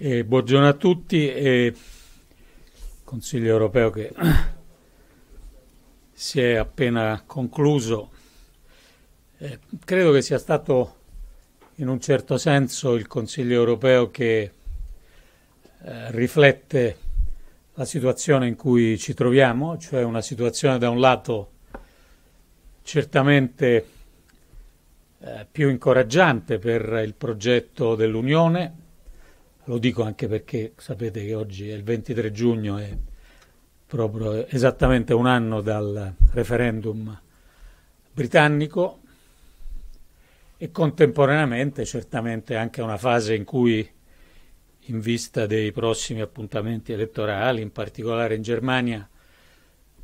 Eh, buongiorno a tutti. Eh, Consiglio europeo che si è appena concluso. Eh, credo che sia stato in un certo senso il Consiglio europeo che eh, riflette la situazione in cui ci troviamo, cioè una situazione da un lato certamente eh, più incoraggiante per il progetto dell'Unione lo dico anche perché sapete che oggi è il 23 giugno e proprio esattamente un anno dal referendum britannico e contemporaneamente certamente anche una fase in cui in vista dei prossimi appuntamenti elettorali, in particolare in Germania,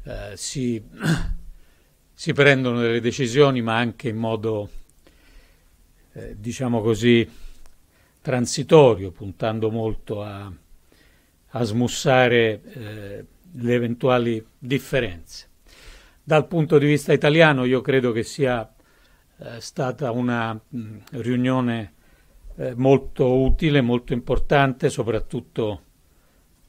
eh, si, si, prendono delle decisioni ma anche in modo, eh, diciamo così, transitorio, puntando molto a, a smussare eh, le eventuali differenze. Dal punto di vista italiano io credo che sia eh, stata una mh, riunione eh, molto utile, molto importante, soprattutto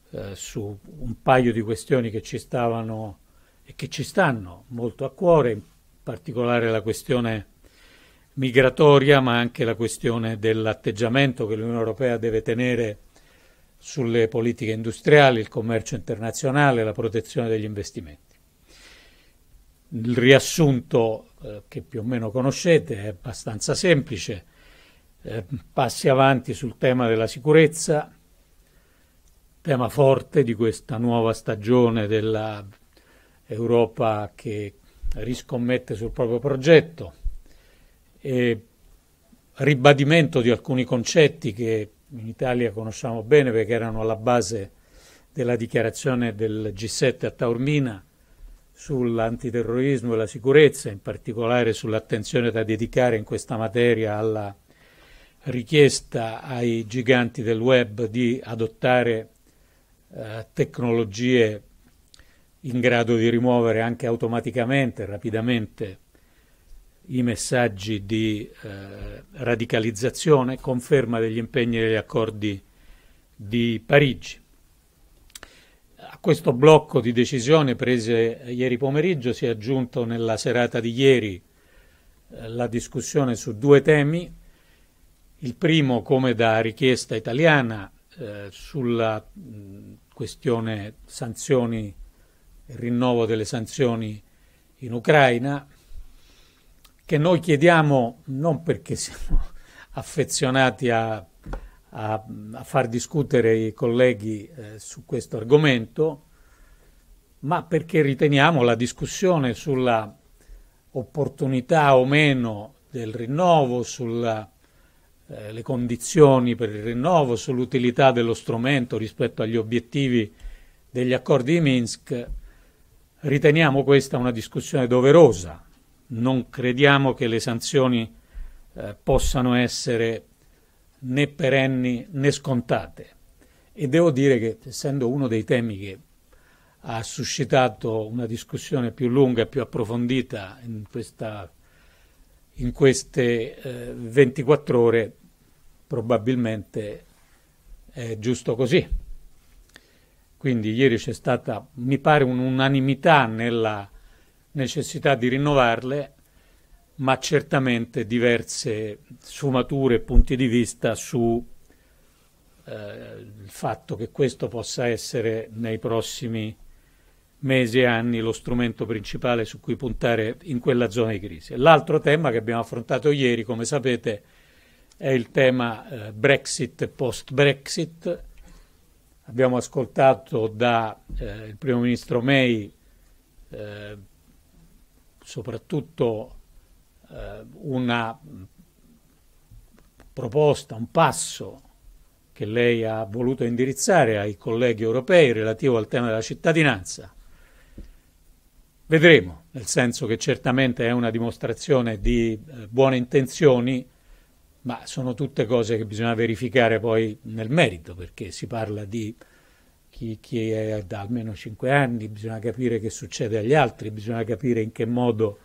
eh, su un paio di questioni che ci stavano e che ci stanno molto a cuore, in particolare la questione migratoria, ma anche la questione dell'atteggiamento che l'Unione Europea deve tenere sulle politiche industriali, il commercio internazionale, la protezione degli investimenti. Il riassunto eh, che più o meno conoscete è abbastanza semplice. Eh, passi avanti sul tema della sicurezza, tema forte di questa nuova stagione dell'Europa che riscommette sul proprio progetto e ribadimento di alcuni concetti che in Italia conosciamo bene perché erano alla base della dichiarazione del G7 a Taormina sull'antiterrorismo e la sicurezza, in particolare sull'attenzione da dedicare in questa materia alla richiesta ai giganti del web di adottare eh, tecnologie in grado di rimuovere anche automaticamente, rapidamente, i messaggi di eh, radicalizzazione, conferma degli impegni degli accordi di Parigi. A questo blocco di decisioni prese ieri pomeriggio si è aggiunto nella serata di ieri eh, la discussione su due temi. Il primo, come da richiesta italiana, eh, sulla mh, questione sanzioni, il rinnovo delle sanzioni in Ucraina, che noi chiediamo non perché siamo affezionati a, a, a far discutere i colleghi eh, su questo argomento, ma perché riteniamo la discussione sulla opportunità o meno del rinnovo, sulle eh, condizioni per il rinnovo, sull'utilità dello strumento rispetto agli obiettivi degli accordi di Minsk, riteniamo questa una discussione doverosa, non crediamo che le sanzioni eh, possano essere né perenni né scontate. E devo dire che, essendo uno dei temi che ha suscitato una discussione più lunga e più approfondita in, questa, in queste eh, 24 ore, probabilmente è giusto così. Quindi ieri c'è stata, mi pare, un'unanimità nella necessità di rinnovarle, ma certamente diverse sfumature e punti di vista sul eh, fatto che questo possa essere nei prossimi mesi e anni lo strumento principale su cui puntare in quella zona di crisi. L'altro tema che abbiamo affrontato ieri, come sapete, è il tema eh, Brexit e post-Brexit. Abbiamo ascoltato dal eh, primo ministro May eh, soprattutto eh, una proposta, un passo che lei ha voluto indirizzare ai colleghi europei relativo al tema della cittadinanza. Vedremo, nel senso che certamente è una dimostrazione di eh, buone intenzioni, ma sono tutte cose che bisogna verificare poi nel merito, perché si parla di chi, chi è da almeno 5 anni, bisogna capire che succede agli altri, bisogna capire in che modo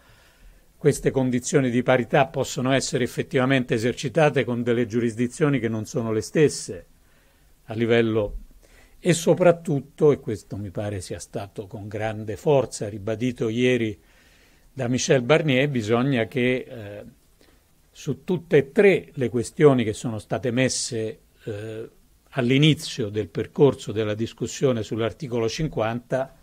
queste condizioni di parità possono essere effettivamente esercitate con delle giurisdizioni che non sono le stesse a livello e soprattutto, e questo mi pare sia stato con grande forza ribadito ieri da Michel Barnier, bisogna che eh, su tutte e tre le questioni che sono state messe eh, all'inizio del percorso della discussione sull'articolo 50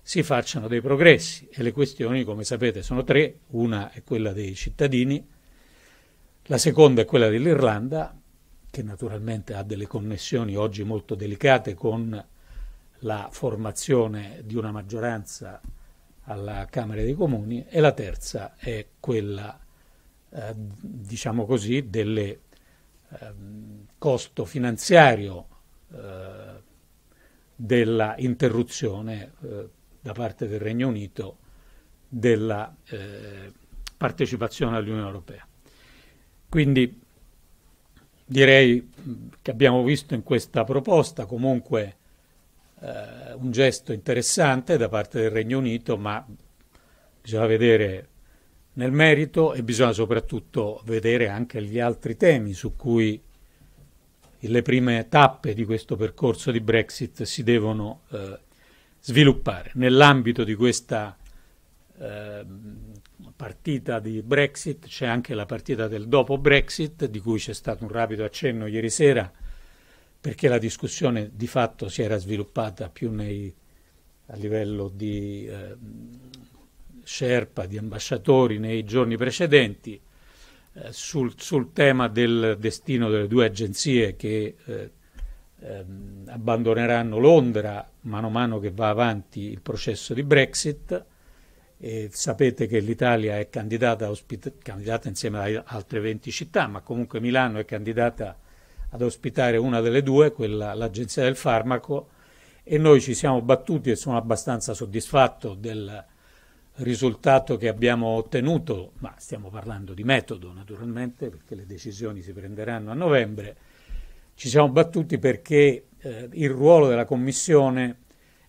si facciano dei progressi e le questioni, come sapete, sono tre. Una è quella dei cittadini, la seconda è quella dell'Irlanda, che naturalmente ha delle connessioni oggi molto delicate con la formazione di una maggioranza alla Camera dei Comuni e la terza è quella, eh, diciamo così, delle Ehm, costo finanziario eh, della interruzione eh, da parte del Regno Unito della eh, partecipazione all'Unione Europea. Quindi direi mm, che abbiamo visto in questa proposta comunque eh, un gesto interessante da parte del Regno Unito, ma bisogna vedere nel merito e bisogna soprattutto vedere anche gli altri temi su cui le prime tappe di questo percorso di Brexit si devono eh, sviluppare. Nell'ambito di questa eh, partita di Brexit c'è anche la partita del dopo Brexit, di cui c'è stato un rapido accenno ieri sera, perché la discussione di fatto si era sviluppata più nei, a livello di eh, Sherpa, di ambasciatori nei giorni precedenti eh, sul, sul, tema del destino delle due agenzie che eh, ehm, abbandoneranno Londra mano a mano che va avanti il processo di Brexit. E sapete che l'Italia è candidata, candidata insieme ad altre 20 città, ma comunque Milano è candidata ad ospitare una delle due, quella, l'Agenzia del Farmaco, e noi ci siamo battuti e sono abbastanza soddisfatto del, risultato che abbiamo ottenuto, ma stiamo parlando di metodo naturalmente, perché le decisioni si prenderanno a novembre, ci siamo battuti perché eh, il ruolo della Commissione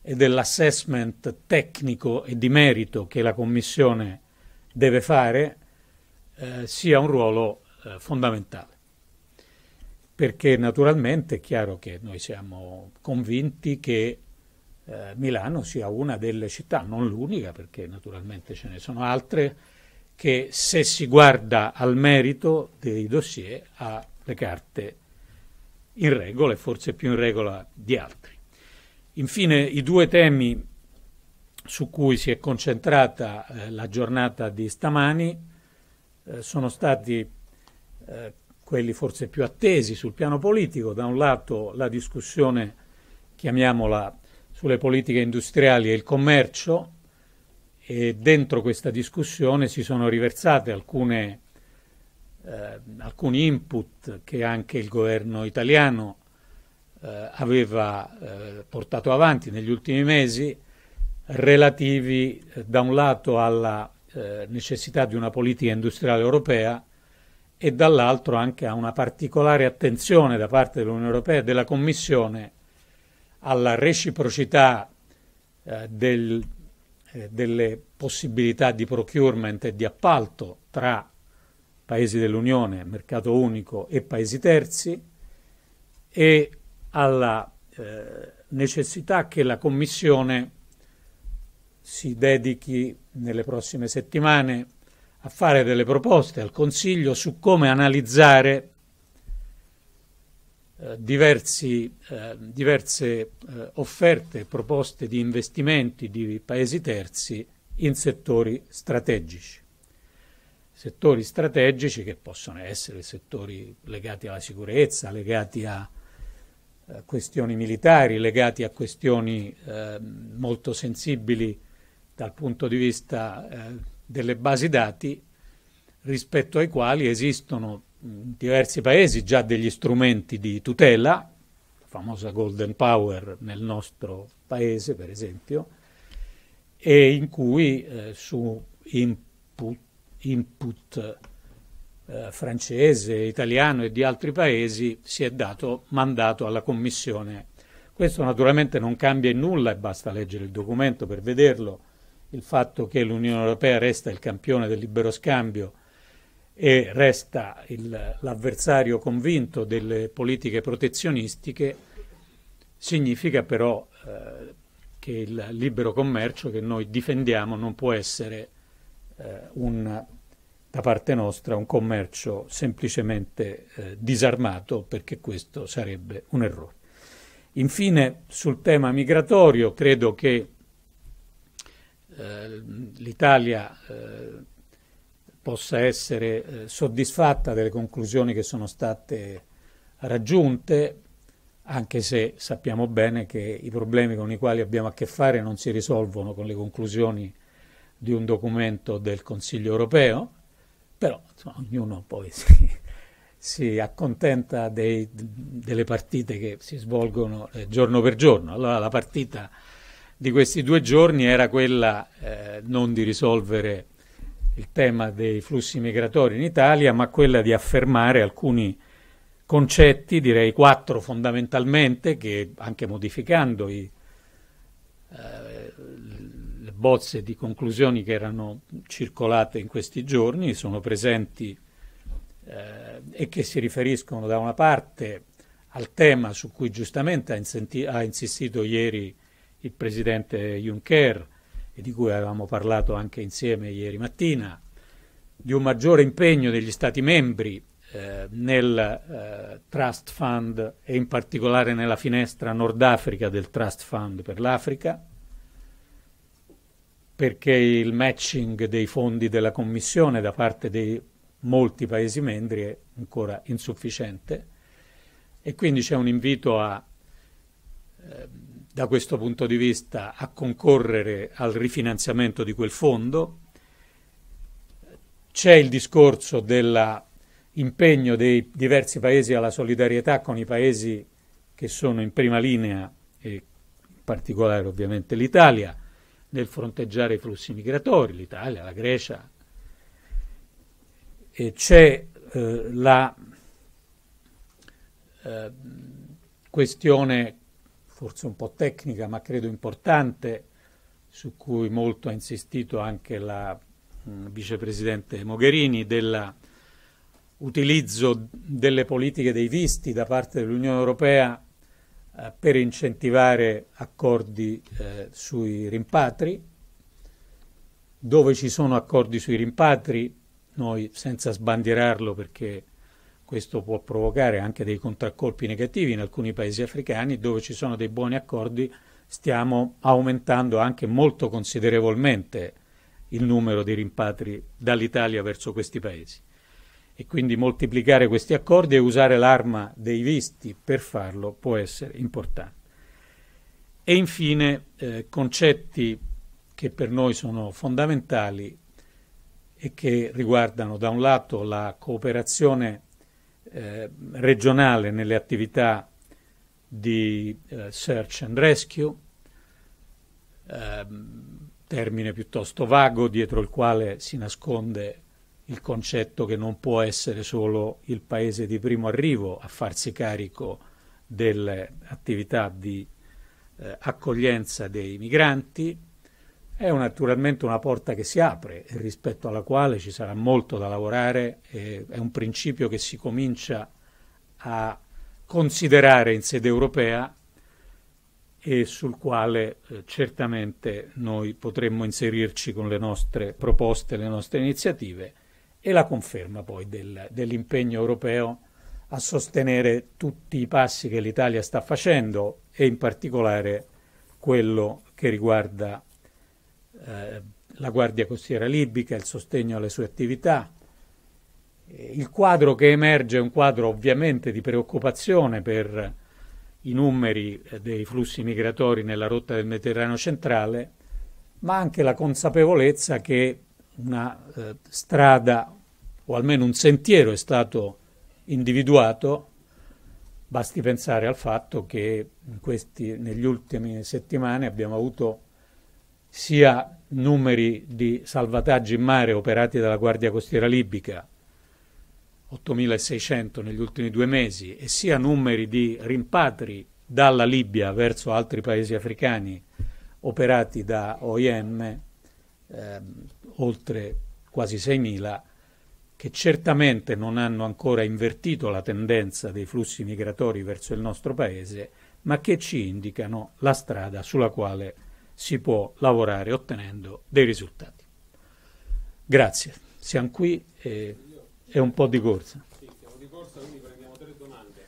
e dell'assessment tecnico e di merito che la Commissione deve fare eh, sia un ruolo eh, fondamentale. Perché naturalmente è chiaro che noi siamo convinti che eh, Milano sia una delle città, non l'unica perché naturalmente ce ne sono altre, che se si guarda al merito dei dossier ha le carte in regola e forse più in regola di altri. Infine i due temi su cui si è concentrata eh, la giornata di stamani eh, sono stati eh, quelli forse più attesi sul piano politico, da un lato la discussione, chiamiamola sulle politiche industriali e il commercio e dentro questa discussione si sono riversate alcune, eh, alcuni input che anche il governo italiano eh, aveva eh, portato avanti negli ultimi mesi relativi eh, da un lato alla eh, necessità di una politica industriale europea e dall'altro anche a una particolare attenzione da parte dell'Unione Europea e della Commissione alla reciprocità eh, del, eh, delle possibilità di procurement e di appalto tra paesi dell'Unione, mercato unico e paesi terzi e alla eh, necessità che la Commissione si dedichi nelle prossime settimane a fare delle proposte al Consiglio su come analizzare eh, diversi, eh, diverse eh, offerte e proposte di investimenti di paesi terzi in settori strategici. Settori strategici che possono essere settori legati alla sicurezza, legati a questioni militari, legati a questioni eh, molto sensibili dal punto di vista eh, delle basi dati, rispetto ai quali esistono in diversi paesi già degli strumenti di tutela, la famosa golden power nel nostro paese per esempio, e in cui eh, su input, input eh, francese, italiano e di altri paesi si è dato mandato alla Commissione. Questo naturalmente non cambia in nulla e basta leggere il documento per vederlo, il fatto che l'Unione Europea resta il campione del libero scambio e resta il, l'avversario convinto delle politiche protezionistiche, significa però eh, che il libero commercio che noi difendiamo non può essere eh, un, da parte nostra un commercio semplicemente eh, disarmato perché questo sarebbe un errore. Infine sul tema migratorio credo che eh, l'Italia eh, possa essere eh, soddisfatta delle conclusioni che sono state raggiunte, anche se sappiamo bene che i problemi con i quali abbiamo a che fare non si risolvono con le conclusioni di un documento del Consiglio europeo, però insomma, ognuno poi si, si accontenta dei, delle partite che si svolgono eh, giorno per giorno. Allora la partita di questi due giorni era quella eh, non di risolvere il tema dei flussi migratori in Italia, ma quella di affermare alcuni concetti, direi quattro fondamentalmente, che anche modificando i, eh, le bozze di conclusioni che erano circolate in questi giorni, sono presenti eh, e che si riferiscono da una parte al tema su cui giustamente ha, insenti- ha insistito ieri il Presidente Juncker, e di cui avevamo parlato anche insieme ieri mattina, di un maggiore impegno degli Stati membri eh, nel eh, Trust Fund e in particolare nella finestra Nord Africa del Trust Fund per l'Africa, perché il matching dei fondi della Commissione da parte di molti Paesi membri è ancora insufficiente e quindi c'è un invito a eh, da questo punto di vista a concorrere al rifinanziamento di quel fondo. C'è il discorso dell'impegno dei diversi paesi alla solidarietà con i paesi che sono in prima linea e in particolare ovviamente l'Italia nel fronteggiare i flussi migratori, l'Italia, la Grecia. E c'è eh, la eh, questione forse un po' tecnica ma credo importante, su cui molto ha insistito anche la mh, mm, vicepresidente Mogherini, dell'utilizzo delle politiche dei visti da parte dell'Unione Europea eh, per incentivare accordi eh, sui rimpatri. Dove ci sono accordi sui rimpatri, noi senza sbandierarlo perché questo può provocare anche dei contraccolpi negativi in alcuni paesi africani dove ci sono dei buoni accordi, stiamo aumentando anche molto considerevolmente il numero di rimpatri dall'Italia verso questi paesi. E quindi moltiplicare questi accordi e usare l'arma dei visti per farlo può essere importante. E infine eh, concetti che per noi sono fondamentali e che riguardano da un lato la cooperazione eh, regionale nelle attività di eh, search and rescue, eh, termine piuttosto vago dietro il quale si nasconde il concetto che non può essere solo il paese di primo arrivo a farsi carico delle attività di eh, accoglienza dei migranti, è naturalmente una porta che si apre rispetto alla quale ci sarà molto da lavorare, è un principio che si comincia a considerare in sede europea e sul quale eh, certamente noi potremmo inserirci con le nostre proposte, le nostre iniziative e la conferma poi del, dell'impegno europeo a sostenere tutti i passi che l'Italia sta facendo e in particolare quello che riguarda eh, la Guardia Costiera libica, il sostegno alle sue attività. Eh, il quadro che emerge è un quadro ovviamente di preoccupazione per i numeri eh, dei flussi migratori nella rotta del Mediterraneo centrale, ma anche la consapevolezza che una eh, strada o almeno un sentiero è stato individuato, basti pensare al fatto che questi, negli ultimi settimane abbiamo avuto sia numeri di salvataggi in mare operati dalla Guardia Costiera Libica, 8.600 negli ultimi due mesi, e sia numeri di rimpatri dalla Libia verso altri paesi africani operati da OIM, eh, oltre quasi 6.000, che certamente non hanno ancora invertito la tendenza dei flussi migratori verso il nostro paese, ma che ci indicano la strada sulla quale si può lavorare ottenendo dei risultati. Grazie, siamo qui e è un po' di corsa. siamo di corsa, quindi prendiamo tre domande.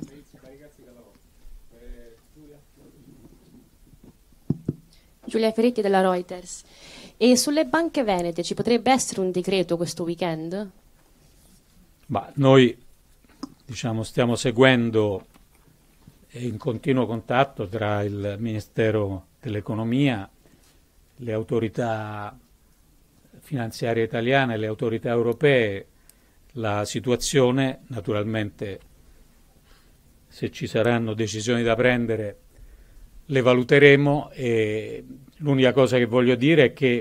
Eh, Giulia. Giulia Ferretti della Reuters. E sulle banche venete ci potrebbe essere un decreto questo weekend? Ma noi diciamo, stiamo seguendo è in continuo contatto tra il Ministero dell'Economia, le autorità finanziarie italiane, le autorità europee, la situazione naturalmente se ci saranno decisioni da prendere le valuteremo e l'unica cosa che voglio dire è che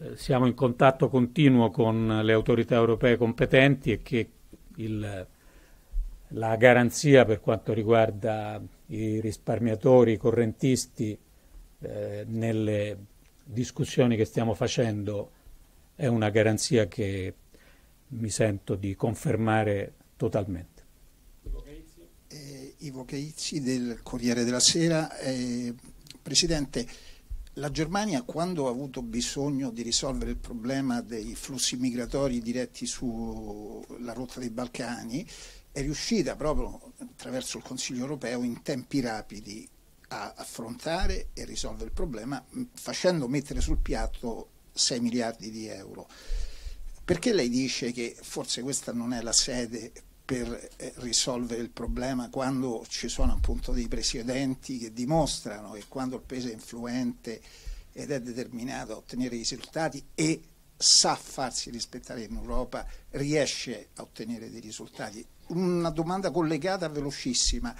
eh, siamo in contatto continuo con le autorità europee competenti e che il la garanzia per quanto riguarda i risparmiatori, i correntisti, eh, nelle discussioni che stiamo facendo è una garanzia che mi sento di confermare totalmente. Ivo Cheizzi eh, del Corriere della Sera. Eh, Presidente, la Germania quando ha avuto bisogno di risolvere il problema dei flussi migratori diretti sulla rotta dei Balcani è riuscita proprio attraverso il Consiglio europeo in tempi rapidi a affrontare e risolvere il problema facendo mettere sul piatto 6 miliardi di euro. Perché lei dice che forse questa non è la sede per eh, risolvere il problema quando ci sono appunto dei presidenti che dimostrano che quando il paese è influente ed è determinato a ottenere risultati e sa farsi rispettare in Europa riesce a ottenere dei risultati una domanda collegata velocissima.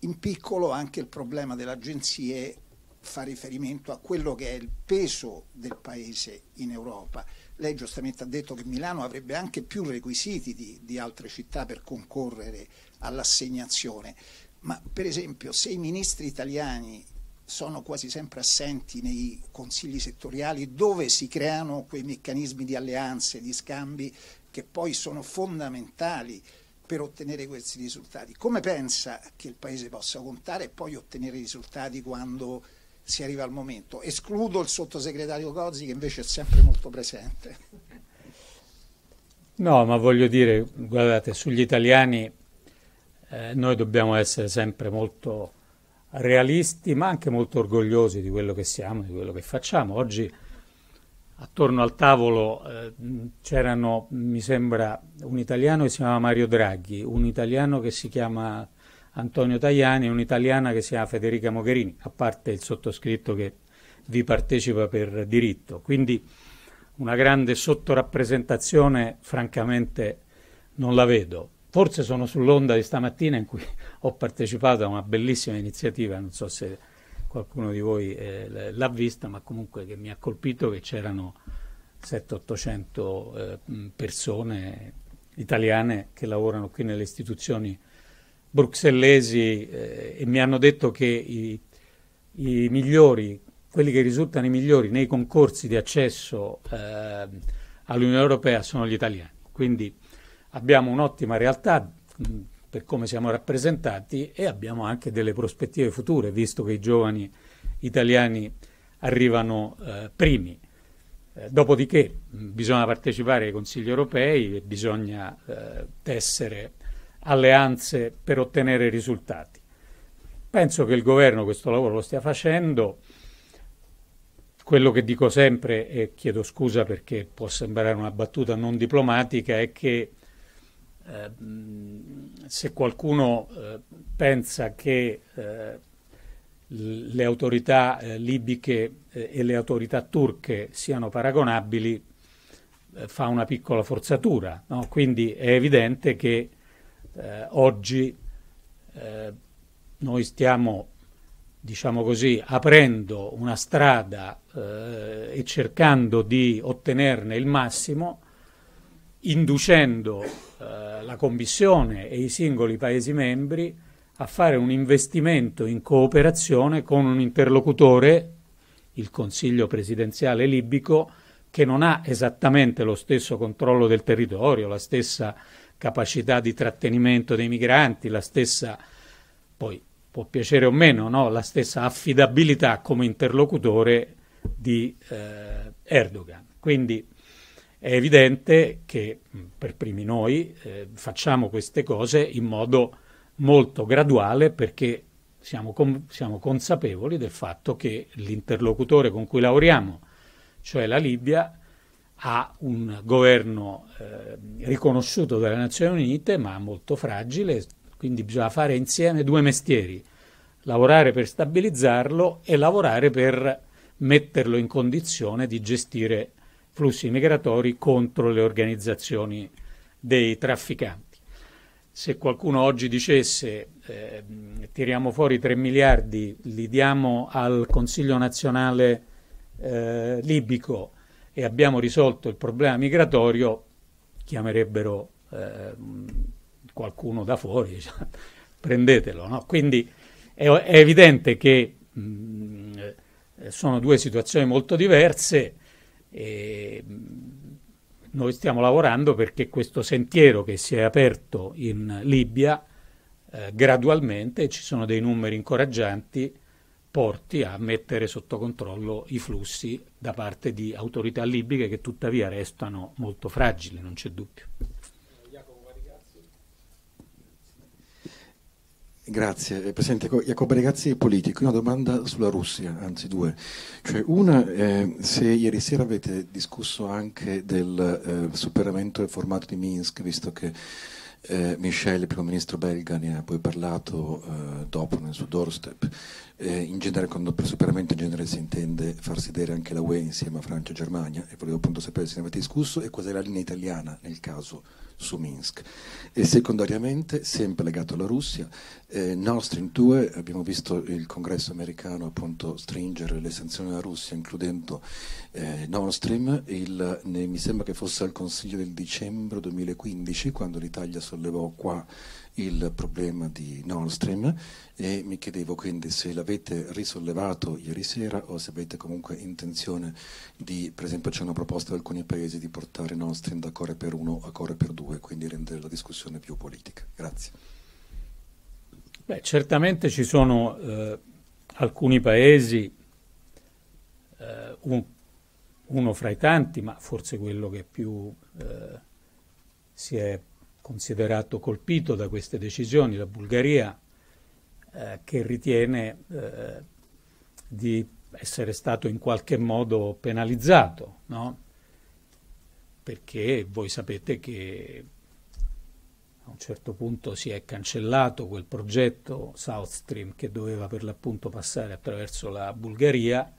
In piccolo anche il problema delle agenzie fa riferimento a quello che è il peso del Paese in Europa. Lei giustamente ha detto che Milano avrebbe anche più requisiti di, di altre città per concorrere all'assegnazione, ma per esempio se i ministri italiani sono quasi sempre assenti nei consigli settoriali dove si creano quei meccanismi di alleanze, di scambi che poi sono fondamentali per ottenere questi risultati. Come pensa che il Paese possa contare e poi ottenere i risultati quando si arriva al momento? Escludo il sottosegretario Cozzi che invece è sempre molto presente. No, ma voglio dire, guardate, sugli italiani eh, noi dobbiamo essere sempre molto realisti, ma anche molto orgogliosi di quello che siamo, di quello che facciamo. Oggi attorno al tavolo eh, c'erano, mi sembra, un italiano che si chiama Mario Draghi, un italiano che si chiama Antonio Tajani e un'italiana che si chiama Federica Mogherini, a parte il sottoscritto che vi partecipa per diritto. Quindi una grande sottorappresentazione, francamente, non la vedo. Forse sono sull'onda di stamattina in cui ho partecipato a una bellissima iniziativa, non so se qualcuno di voi eh, l'ha vista, ma comunque che mi ha colpito che c'erano 700-800 eh, persone italiane che lavorano qui nelle istituzioni bruxellesi eh, e mi hanno detto che i, i, migliori, quelli che risultano i migliori nei concorsi di accesso eh, all'Unione Europea sono gli italiani. Quindi abbiamo un'ottima realtà, per come siamo rappresentati e abbiamo anche delle prospettive future, visto che i giovani italiani arrivano eh, primi. Eh, dopodiché bisogna partecipare ai consigli europei e bisogna eh, tessere alleanze per ottenere risultati. Penso che il governo questo lavoro lo stia facendo. Quello che dico sempre, e chiedo scusa perché può sembrare una battuta non diplomatica, è che Ehm, se qualcuno eh, pensa che eh, le autorità eh, libiche eh, e le autorità turche siano paragonabili, fa una piccola forzatura. No? Quindi è evidente che oggi noi stiamo diciamo così, aprendo una strada eh, e cercando di ottenerne il massimo, inducendo eh, la Commissione e i singoli Paesi membri a fare un investimento in cooperazione con un interlocutore, il Consiglio presidenziale libico, che non ha esattamente lo stesso controllo del territorio, la stessa capacità di trattenimento dei migranti, la stessa, poi può piacere o meno, no? la stessa affidabilità come interlocutore di eh, Erdogan. Quindi è evidente che per primi noi eh, facciamo queste cose in modo molto graduale perché siamo, con, siamo consapevoli del fatto che l'interlocutore con cui lavoriamo, cioè la Libia, ha un governo eh, riconosciuto dalle Nazioni Unite ma molto fragile, quindi bisogna fare insieme due mestieri, lavorare per stabilizzarlo e lavorare per metterlo in condizione di gestire il flussi migratori contro le organizzazioni dei trafficanti. Se qualcuno oggi dicesse eh, tiriamo fuori 3 miliardi, li diamo al Consiglio nazionale eh, libico e abbiamo risolto il problema migratorio, chiamerebbero eh, qualcuno da fuori, cioè, prendetelo. No? Quindi è, è, evidente che mh, mm, eh, sono due situazioni molto diverse e mm, noi stiamo lavorando perché questo sentiero che si è aperto in Libia eh, gradualmente, ci sono dei numeri incoraggianti, porti a mettere sotto controllo i flussi da parte di autorità libiche che tuttavia restano molto fragili, non c'è dubbio. Grazie. Eh, Presidente Jacopo Regazzi, politico. Una domanda sulla Russia, anzi due. Cioè, una, eh, se ieri sera avete discusso anche del eh, superamento del formato di Minsk, visto che eh, Michel, il primo ministro belga, ne ha poi parlato eh, dopo nel suo doorstep. Eh, in genere, quando per superamento in genere si intende far sedere anche la UE insieme a Francia e Germania, e volevo appunto sapere se ne avete discusso e qual è la linea italiana nel caso su Minsk. E secondariamente, sempre legato alla Russia, eh, Nord Stream 2, abbiamo visto il congresso americano appunto stringere le sanzioni alla Russia, includendo eh, Nord Stream, il, ne, mi sembra che fosse al Consiglio del dicembre 2015, quando l'Italia sollevò qua il problema di Nord Stream e mi chiedevo quindi se l'avete risollevato ieri sera o se avete comunque intenzione di, per esempio c'è una proposta di alcuni paesi di portare Nord Stream da Core per 1 a Core per 2, quindi rendere la discussione più politica. Grazie. Beh, certamente ci sono eh, alcuni paesi, eh, un, uno fra i tanti, ma forse quello che più eh, si è considerato colpito da queste decisioni, la Bulgaria eh, che ritiene eh, di essere stato in qualche modo penalizzato, no? perché voi sapete che a un certo punto si è cancellato quel progetto South Stream che doveva per l'appunto passare attraverso la Bulgaria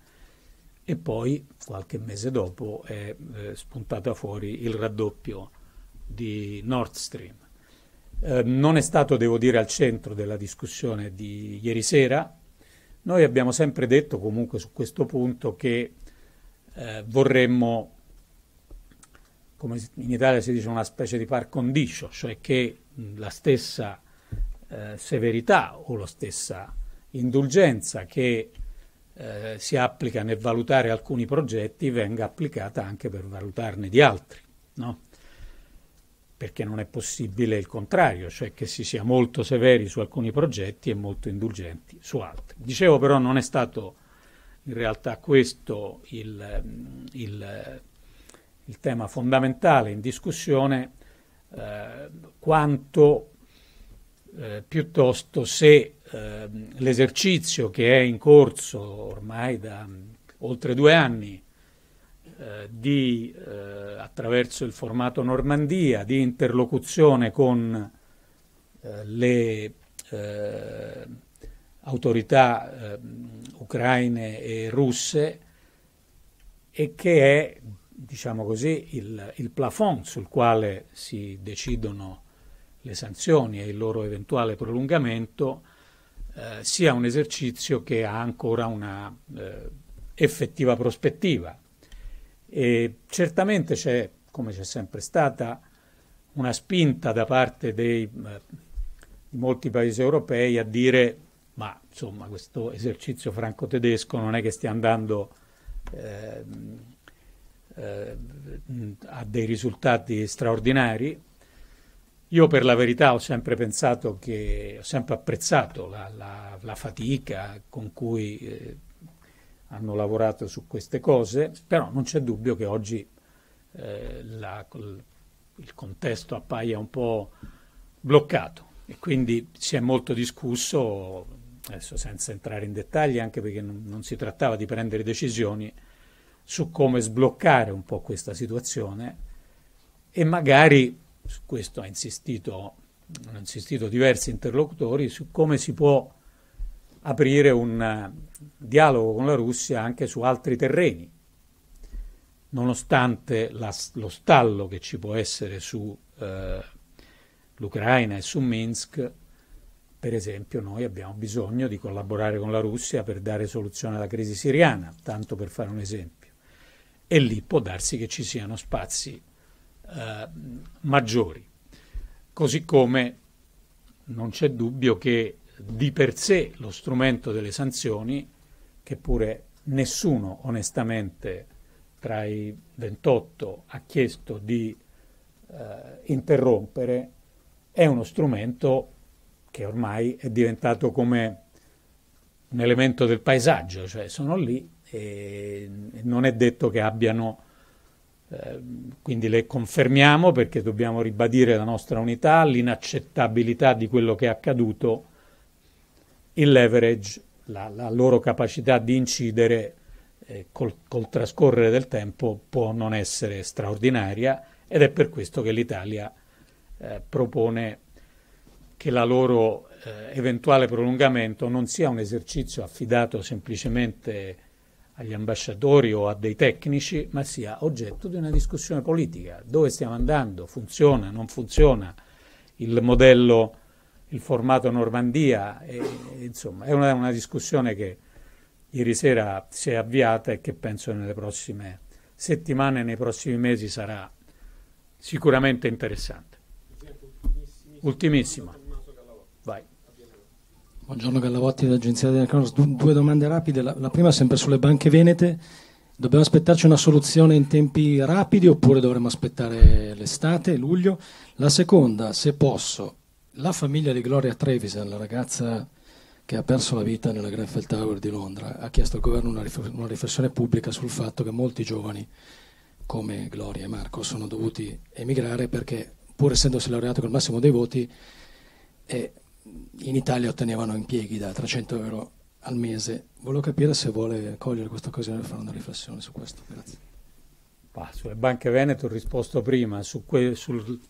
e poi qualche mese dopo è eh, spuntata fuori il raddoppio di Nord Stream. Eh, non è stato, devo dire, al centro della discussione di ieri sera. Noi abbiamo sempre detto comunque su questo punto che eh, vorremmo, come in Italia si dice, una specie di par condicio, cioè che la stessa eh, severità o la stessa indulgenza che eh, si applica nel valutare alcuni progetti venga applicata anche per valutarne di altri. No? perché non è possibile il contrario, cioè che si sia molto severi su alcuni progetti e molto indulgenti su altri. Dicevo però non è stato in realtà questo il, mm, il, il tema fondamentale in discussione, eh, quanto eh, piuttosto se eh, l'esercizio che è in corso ormai da mm, oltre due anni eh, di, eh, attraverso il formato Normandia, di interlocuzione con eh, le autorità ucraine e russe e che è, diciamo così, il, il plafond sul quale si decidono le sanzioni e il loro eventuale prolungamento, eh, sia un esercizio che ha ancora una eh, effettiva prospettiva. E certamente c'è, come c'è sempre stata, una spinta da parte dei, eh, di molti paesi europei a dire ma insomma questo esercizio franco-tedesco non è che stia andando eh, eh, a dei risultati straordinari. Io per la verità ho sempre pensato che, ho sempre apprezzato la, la, la fatica con cui... Eh, hanno lavorato su queste cose, però non c'è dubbio che oggi eh, la, il contesto appaia un po' bloccato e quindi si è molto discusso, adesso senza entrare in dettagli, anche perché non, non si trattava di prendere decisioni, su come sbloccare un po' questa situazione e magari, su questo ha insistito, hanno insistito diversi interlocutori, su come si può aprire un eh, dialogo con la Russia anche su altri terreni, nonostante la, lo stallo che ci può essere sull'Ucraina eh, e su Minsk. Per esempio noi abbiamo bisogno di collaborare con la Russia per dare soluzione alla crisi siriana, tanto per fare un esempio. E lì può darsi che ci siano spazi eh, maggiori. Così come non c'è dubbio che di per sé lo strumento delle sanzioni, che pure nessuno onestamente tra i 28 ha chiesto di eh, interrompere, è uno strumento che ormai è diventato come un elemento del paesaggio, cioè sono lì e non è detto che abbiano, eh, quindi le confermiamo perché dobbiamo ribadire la nostra unità, l'inaccettabilità di quello che è accaduto il leverage, la, la loro capacità di incidere eh, col, col trascorrere del tempo può non essere straordinaria ed è per questo che l'Italia eh, propone che la loro eh, eventuale prolungamento non sia un esercizio affidato semplicemente agli ambasciatori o a dei tecnici, ma sia oggetto di una discussione politica. Dove stiamo andando? Funziona? Non funziona? Il modello il formato Normandia, e, insomma, è una, una, discussione che ieri sera si è avviata e che penso nelle prossime settimane, nei prossimi mesi sarà sicuramente interessante. Ultimissimo. Buongiorno Gallavotti dell'Agenzia del Cronos. Due domande rapide. La, la prima sempre sulle banche venete. Dobbiamo aspettarci una soluzione in tempi rapidi oppure dovremmo aspettare l'estate, luglio? La seconda, se posso, la famiglia di Gloria Trevisan, la ragazza che ha perso la vita nella Grenfell Tower di Londra, ha chiesto al governo una, rif una riflessione pubblica sul fatto che molti giovani come Gloria e Marco sono dovuti emigrare perché pur essendosi laureati col massimo dei voti eh, in Italia ottenevano impieghi da 300 euro al mese. Volevo capire se vuole cogliere questa occasione e fare una riflessione su questo. Grazie. Bah, sulle banche Veneto ho risposto prima, su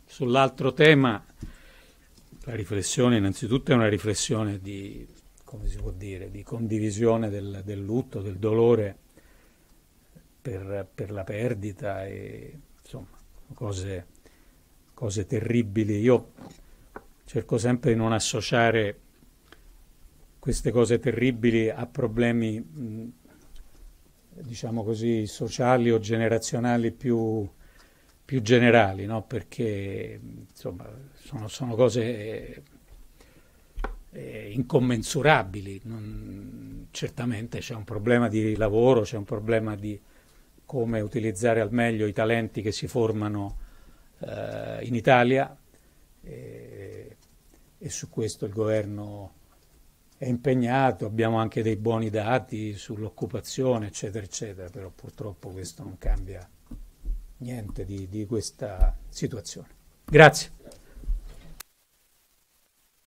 sull'altro tema la riflessione innanzitutto è una riflessione di, come si può dire, di condivisione del, del lutto, del dolore per, per, la perdita e insomma cose, cose terribili. Io cerco sempre di non associare queste cose terribili a problemi, diciamo così, sociali o generazionali più più generali, no? perché insomma, sono, sono, cose eh, incommensurabili. Non, certamente c'è un problema di lavoro, c'è un problema di come utilizzare al meglio i talenti che si formano eh, in Italia e, eh, e su questo il governo è impegnato, abbiamo anche dei buoni dati sull'occupazione, eccetera, eccetera, però purtroppo questo non cambia niente di, di questa situazione. Grazie.